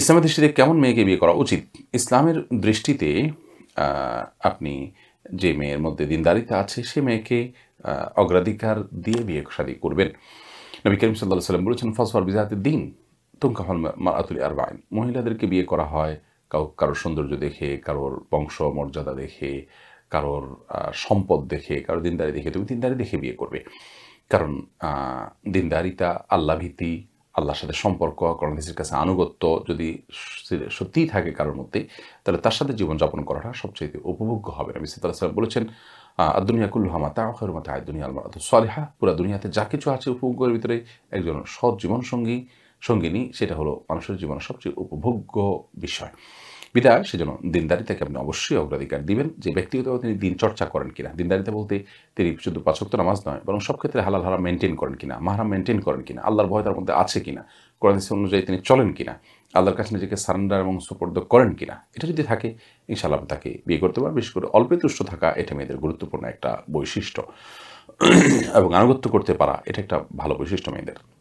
ইসলামের দৃষ্টিতে কেমন মেয়েকে বিয়ে করা উচিত ইসলামের দৃষ্টিতে আপনি যে মেয়ের মধ্যে দিনদারিতা আছে সে মেয়েকে অগ্রাধিকার দিয়ে বিয়ে শাদী করবেন নবী করিম সাল্লাহ সাল্লাম বলেছেন ফসফর বিজাহাতে দিন তুমকা হল আর বাইন মহিলাদেরকে বিয়ে করা হয় কাউ কারোর সৌন্দর্য দেখে কারোর বংশ মর্যাদা দেখে কারোর সম্পদ দেখে কারোর দিনদারি দেখে তুমি দিনদারি দেখে বিয়ে করবে কারণ দিনদারিতা আল্লাভীতি আল্লাহর সাথে সম্পর্ক করণীসের কাছে আনুগত্য যদি সত্যিই থাকে কারোর মধ্যে তাহলে তার সাথে জীবনযাপন করাটা সবচেয়ে উপভোগ্য হবে না বিসিত আলাহিসাম বলেছেন আদুনিয়াকুল্লাহ মাতা আখের মাতা আদুনিয়া আলমা আদু সালেহা পুরা দুনিয়াতে যা কিছু আছে উপভোগ্যের ভিতরে একজন সৎ জীবনসঙ্গী সঙ্গিনী সেটা হলো মানুষের জীবনের সবচেয়ে উপভোগ্য বিষয় বিদায় সেজন্য দিনদারিতাকে আপনি অবশ্যই অগ্রাধিকার দিবেন যে ব্যক্তিগতভাবে তিনি দিন চর্চা করেন কিনা দিনদারিতা বলতে তিনি শুধু পাঁচক্ত নামাজ নয় বরং সব ক্ষেত্রে হালাল হারাম মেনটেন করেন কিনা মাহারাম মেনটেন করেন কিনা আল্লাহর ভয় তার মধ্যে আছে কিনা কোরআন অনুযায়ী তিনি চলেন কিনা আল্লাহর কাছে নিজেকে সারেন্ডার এবং সুপর্দ করেন কিনা এটা যদি থাকে ইনশাল্লাহ তাকে বিয়ে করতে পারবেন বিশেষ করে অল্পে তুষ্ট থাকা এটা মেয়েদের গুরুত্বপূর্ণ একটা বৈশিষ্ট্য এবং আনুগত্য করতে পারা এটা একটা ভালো বৈশিষ্ট্য মেয়েদের